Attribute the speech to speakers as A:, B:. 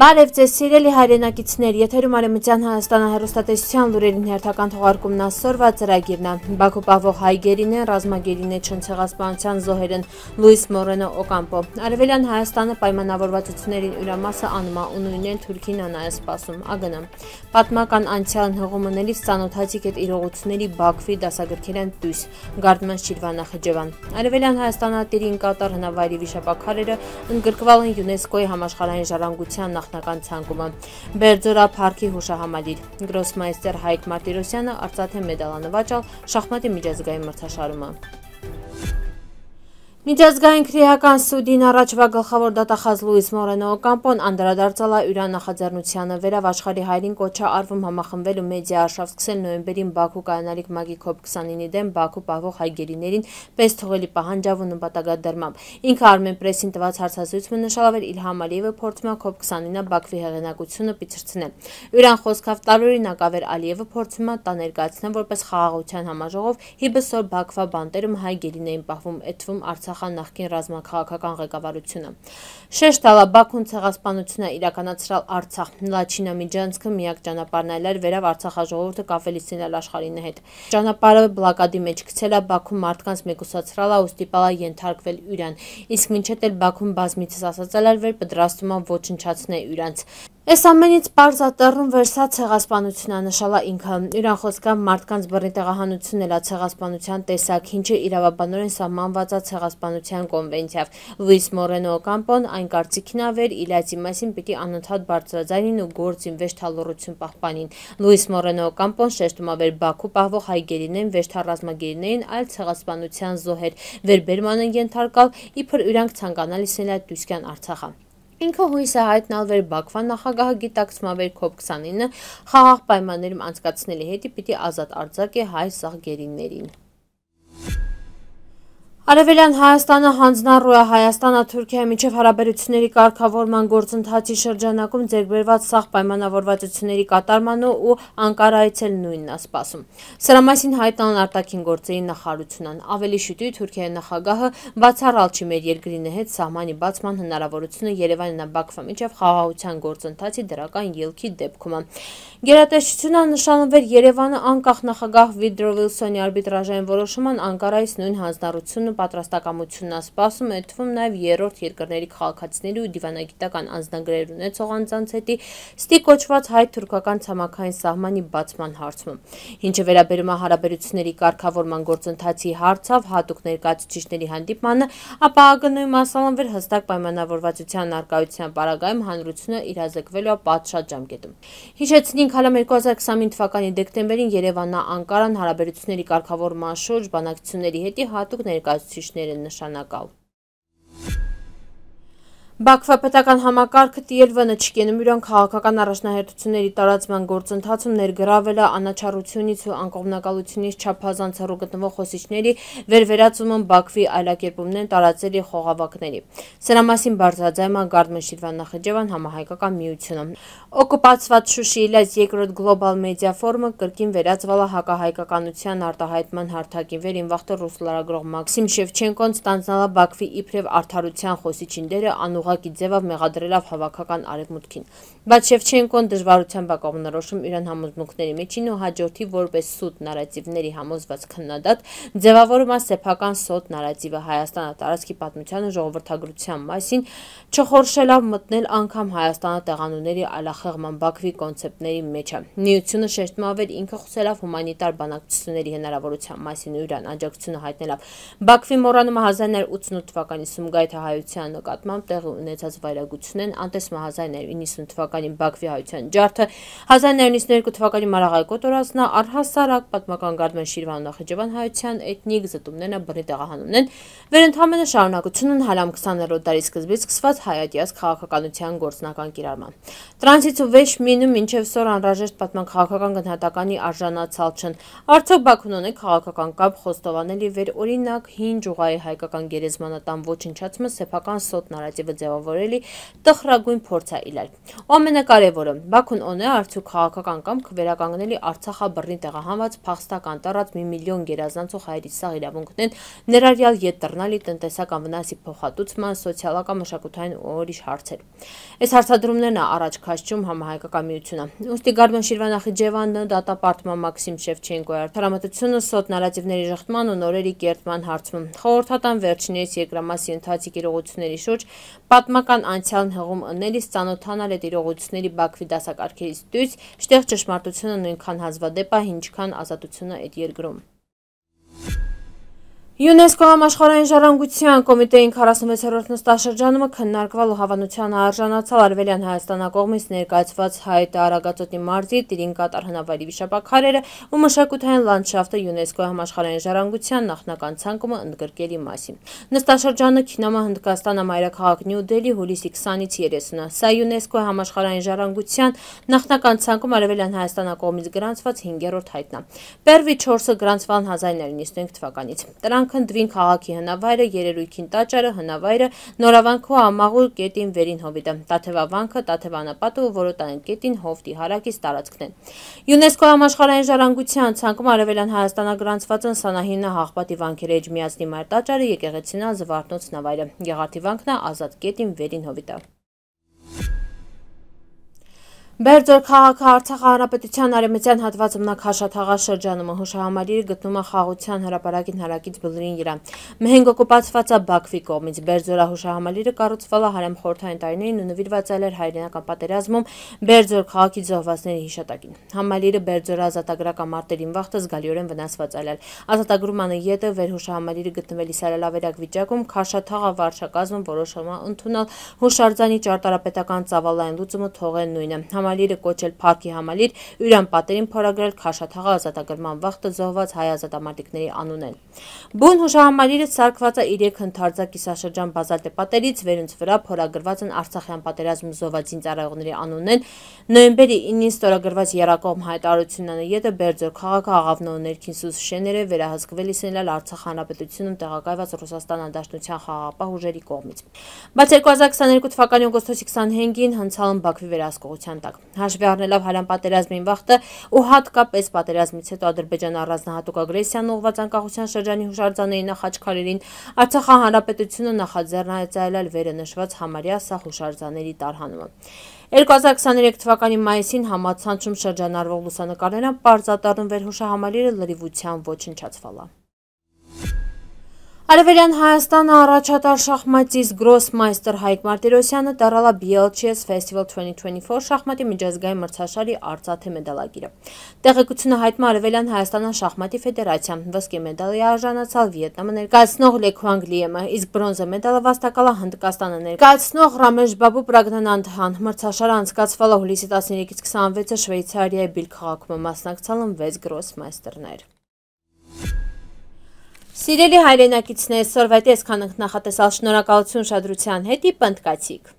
A: Բարև ձեզ սիրելի հայրենակիցներ, եթերում արեմության Հայաստանը հերոստատեսության լուրերին հերթական թողարկումն ասորվա ծրագիրն է։ Բաքու պահվող հայգերին են, ռազմագերին է չնցեղասպանության զոհեր են Լուիս Մորենո Օկամպո։ Արևելյան Հայաստանը պայմանավորվածությունների յուրամասը անումա ու նույնն են Թուրքին անայ սպասում։ ԱԳՆ-ը։ Պատմական անցյալն հողում մնելիս ցանոթացիկ այդ իրողությունների Բաքվի դասագրքեր են դույս։ Գարդման Շիրվանա Խճեվան։ Արևելյան Հայաստանը տերին կատար հնավայրի վիշապաքարերը ընդգրկվել են ՅՈՒՆԵՍԿՕ-ի համաշխարհային ժառանգության նախ նախնական ցանկումը։ Բերձորա Փարքի հուշահամալիր գրոսմայստեր Հայկ Մարտիրոսյանը արծաթե մեդալանվաճալ շախմատի միջազգային մրցաշարումը։ Միջազգային քրեական սուդին առաջվա գլխավոր դատախազ Լուիս Մորենո Օկամպոն անդրադարձալ է Իրան նախաձեռնությանը վերավ աշխարհի հայրին կոչա արվում համախմբել ու մեդիա արշավ սկսել նոյեմբերին Բաքու կայանալիք ՄԱԳ-ի COP29-ի դեմ Բաքու պահվող հայ գերիներին պես թողելի պահանջավ ու նպատակադրմամբ։ Ինքը Armenpress-ին տված հարցազրույցում նշալավ էր Իլհամ Ալիևը փորձում է COP29-ը Բաքվի հեղինակությունը պիծրցնել։ Իրան խոսքով տարօրինակավեր Ալիևը փորձում է տա ներկայացնել որպես խաղաղության համաժողով հիբսոր Բաքվա բանտերում հայ գերիներին պահվում, այդ թվում Արցախ Արցախան նախկին ռազմաքաղաքական ղեկավարությունը։ Շեշտալա Բաքուն ցեղասպանությունը իրականացրալ Արցախ Լաչինա միջանցքը միակ ճանապարհն այլ էր վերավ Արցախա ժողովուրդը կապելիցինել աշխարհին հետ։ Ճանապարհը բլոկադի մեջ գցել է Բաքու մարդկանց մեկուսացրալ ու ստիպալ է ենթարկվել յուրան։ Իսկ մինչեւ էլ Բաքուն բազմիցս ասացել էր վեր պատրաստում է ոչնչացնել յուրանց։ Այս ամենից պարզ ատեռում վերսած ցեղասպանությունն անշալա ինքը։ Իրանխոս կամ մարդկանց բռնի տեղահանությունն էլա ցեղասպանության տեսակ, ինչը իրավաբանորեն սահմանված է ցեղասպանության կոնվենցիայով։ Լուիս Մորենո Կամպոն այն կարծիքին ավեր Իլիացի մասին պիտի անընդհատ բարձրաձայնին ու գործին վեճթալորություն պահպանին։ Լուիս Մորենո Կամպոն շեշտում ավեր Բաքու պահվող հայ գերիներին, վեճթարազմագերիներին, այլ ցեղասպանության զոհեր վերբերման են ենթարկալ, իբր իրանք ցանկանալիս են այդ Թուրքիան Արցախը։ Ինքը հույսը հայտնալվեր Բաքվա նախագահը գիտակցմավեր COP29 խաղաղ պայմաններում անցկացնելի հետ պիտի ազատ արձակի հայ սահ գերիներին։ Արևելյան Հայաստանը հանձնարու է Հայաստանը թուրկյայի միջև հարաբերությունների կարգավորման գործ ընթացի շրջանակում ձերբերված սաղ պայմանավորվածությունների կատարմանո ու անկարայից էլ նույնն ասպասում։ Սրամասին հայտան արտակին գործերի նախարությունան, ավելի շուտույի թուրկյայի նախագահը բացարալ չի մեր երկրին հետ սահմանի բացման հնարավորությունը երևանին բակվա միջև խաղաղության գործ ընթացի դրական ելքի դեպքումը։ Գերատեսչությունը նշանվեր Երևանը անկախ նախագահ Վիդրո Վիլսոնի արբիտրաժային որոշման անկարայից նույն հանձնարությունը ու պատրաստակամությունն ասպասում է թվում նաև երրորդ երկրների քաղաքացիների ու դիվանագիտական անձնագրեր ունեցող անձանց հետի ստի կոչված հայ-թուրքական ցամաքային սահմանի բացման հարցում։ Ինչը վերաբերում է հարաբերությունների կարգավորման գործընթացի հարցավ հատուկ ներկայացուցիչների հանդիպմանը, ապա ԱԳՆ-ի մասնավոր հստակ պայմանավորվածության արկայության պարագայում հանրությունը իրազեկվելու է պատշաճ ժամկետում։ Հիշեցնինք հալամ 2025 թվականի դեկտեմբերին Երևանն Անկարան հարաբերությունների կարգավորման շուրջ բանակցությունների հետի հատուկ ներկայացուցիչ ներկայացուցիչներ են նշանակալ։ Բաքվա պետական համակարգը տիելվը չկենում յուրան քաղաքական առաջնահերթությունների տարածման գործընթացում ներգրավելը անաչառությունից ու անկողմնակալությունից չափազանց հեռու գտնվող խոսիչների վերվերացումը Բաքվի այլակերպումներն տարածելի խողավակների։ Սրա մասին բարձրաձայում է Գարդմեն Շիրվաննախիջևան համահայկական միությունը։ Օկուպացված Շուշիի լայս երկրորդ գլոբալ մեդիա ֆորումը կրկին վերածվալա հակահայկականության արտահայտման հարթակի վերին վախտը ռուս լարագրող Մաքսիմ Շևչենկոն ստանձնալա Բաքվի իբրև արդարության խոսիչին դերը անուղ ուղակի ձևով մեղադրելով հավաքական արևմուտքին, բայց Շևչենկոն դժվարությամբ բակողնորոշում իրեն համոզմունքների մեջին ու հաջորդի որպես սուտ նարատիվների համոզված քննադատ ձևավորում է սեփական սոտ նարատիվը Հայաստանը տարածքի պատմության ու ժողովրդագրության մասին, չխորշելով մտնել անգամ Հայաստանը տեղանուների այլախեղման Բաքվի կոնցեպտների մեջը։ Միությունը շեշտմավեր ինքը խուսելով հումանիտար բանակցությունների հնարավորության մասին ու իրան աջակցությունը հայտնելով Բաքվի մոռանումը 1988 թվականի Սումգայիթ հայության նկատմամբ տեղի ունեցած վայրագություններն անտեսմա 1990 թվականին Բաքվի հայության ջարդը 1992 թվականի Մարաղայկոտ օրացնա առհասարակ պատմական գարդման Շիրվան Նախիջևան հայության էթնիկ զտումներն բռնի տեղահանումն են վերընթամենը շարունակությունն հալամ 20-րդ դարի սկզբից սկսված հայատյաց քաղաքականության գործնական կիրառման։ Տրանսից ու վեշ մինում մինչև սոր անհրաժեշտ պատման քաղաքական գնահատականի արժանացալ չն։ Արդյոք Բաքուն ունի քաղաքական կապ խոստովանելի վեր օրինակ հին ճուղայի հայկական գերեզմանատան ոչնչացումը սեփական սոտ նարատիվը ձևավորելի տխրագույն փորձ է իլալ։ Ամենակարևորը Բաքուն օնե արդյոք քաղաքական կամք վերականգնելի Արցախաբռնի տեղահանված փախստական տարած մի միլիոն գերազանցող հայերի սաղ իրավունքն են ներառյալ յետ տրնալի տնտեսական վնասի փոխհատուցման, սոցիալական մշակութային ու ուրիշ հարցեր։ Այս հարցադրումներն է առաջ քաշում համահայկական միությունը։ Ոստի Գարմեն Շիրվանախիջևանը դատապարտման Մաքսիմ Շևչենկոյի արդարամտությունը սոտ նարատիվների ժխտման ու նորերի կերտման հարցում։ Խորհրդատան վերջինիս երկրամասի ընթացիկ իրողությունների շուրջ Պատմական անցյալն հղում ընելիս ծանոթանալ այդ իրողությունների Բաքվի դասակարգերից դուրս, շտեղ ճշմարտությունը նույնքան հազվադեպ է, ինչքան ազատությունը այդ երկրում։ ՅՈՒՆԵՍԿՕ համաշխարհային ժառանգության կոմիտեին 46-րդ նստաշրջանումը քննարկվալու հավանության արժանացավ Արևելյան Հայաստանակողմից ներկայացված հայտ Արագածոտնի մարզի Տիրին Կատար հնավայրի վիշապաքարերը ու մշակութային լանդշաֆտը ՅՈՒՆԵՍԿՕ համաշխարհային ժառանգության նախնական ցանկումը ընդգրկելի մասի։ Նստաշրջանը Քինամա Հնդկաստանը մայրաքաղաք Նյու Դելի հուլիսի 20-ից 30-ը։ Սա ՅՈՒՆԵՍԿՕ համաշխարհային ժառանգության նախնական ցանկում Արևելյան Հայաստանակողմից գրանցված 5-րդ հայտն է։ Պերվի 4-ը գրանցվան 1995 թվականից։ Դրանք վանքը, Դվին քաղաքի հնավայրը, Երերույքին տաճարը, հնավայրը, Նորավանքու ամաղուր կետին վերին հովիտը, Տաթևա վանքը, Տաթևանապատը ու Որոտային կետին հովտի հարակից տարածքն են։ ՅՈՒՆԵՍԿՕ-ի համաշխարհային ժառանգության ցանկում արևելյան Հայաստանագրանցված են Սանահինը Հաղպատի վանքերի էջ միացնի մայր տաճարը, եկեղեցին ազվարտնոց նավայրը։ Գեղարդի վանքն է ազատ կետին վերին հովիտը։ Բերձոր քաղաքը Արցախ հանրապետության արևմտյան հատվածում նա քաշաթաղաշրջանում է հուշահամալիրը գտնում է խաղության հրապարակին հարակից բլրին իրա։ Մեհենք օկուպացված է Բաքվի կողմից։ Բերձորա հուշահամալիրը կառուցվել է հարեմ խորթային տարիներին ու նվիրված այլ էր հայրենական պատերազմում Բերձոր քաղաքի զոհվածների հիշատակին։ Համալիրը Բերձորա ազատագրական մարտերին վաղտը զգալիորեն վնասված այլել։ Ազատագրումանը յետը վեր հուշահամալիրը գտնվել իսարելավերակ վիճակում քաշաթաղա վարչակազմը որոշում է ընդունել հուշարձանի ճարտարապետական ծավալային լուծումը թողել նույնը։ Համալիրը համալիրը կոչել Փարքի համալիր, Յուրան Պատերին փորագրել Քաշաթաղի ազատագրման վախտը զոհված հայ ազատամարտիկների անունեն։ Բուն հուշահամալիրը սարկված է իր երեք հնդարձակ կիսաշրջան բազալտե պատերից, վերոնց վրա փորագրված են Արցախյան պատերազմում զոհված զինծառայողների անունեն։ Նոյեմբերի 9-ին ստորագրված Երակոմ հայտարարությունն յետը Բերձոր քաղաքը աղավնո ներքին սուս շեները վերահսկվել իսնել Արցախ հանրապետությունում տեղակայված Ռուսաստան անդաշնության խաղապահ ուժերի կողմից։ Բայց 2022 թվականի օգոստոսի 25-ին հնցալն Բաքվի վերահսկողության տակ Հաշվի առնելով հայրան պատերազմին վաղտը ու հատկապես պատերազմից հետո Ադրբեջան առանձնահատուկ ագրեսիան ուղված անկախության շրջանի հուշարձանների նախաչքարերին Արցախան հանրապետությունը նախաձեռնած այլալ վերը նշված համարյա սա հուշարձաների տարհանումը։ 2023 թվականի մայիսին համացանցում շրջանառվող լուսանկարներն պարզատարում վերհուշահամալիրը լրիվության ոչնչացվալա։ Արևելյան Հայաստանը առաջատար շախմատից գրոս մայստր Հայկ Մարտիրոսյանը տարալա BLCS Festival 2024 շախմատի միջազգային մրցաշարի արծաթե մեդալակիրը։ Տեղեկությունը հայտმა Արևելյան Հայաստանան շախմատի ֆեդերացիան ոսկե մեդալի արժանացալ Վիետնամը ներկայացնող Լեքուանգ Լիեմը, իսկ բրոնզե մեդալը վաստակալա Հնդկաստանը ներկայացնող Ռամեշ Բաբու Պրագնանանդհան։ Մրցաշարը անցկացվելա հուլիսի 13-ից 26-ը Շվեյցարիայի Բիլ քաղաքում մասնակցալն 6 գրոս մայստերներ։ Սիրելի հայրենակիցներ, սորվայտ ես կանընք նախատեսալ շնորակալություն շադրության հետի պնդկացիք։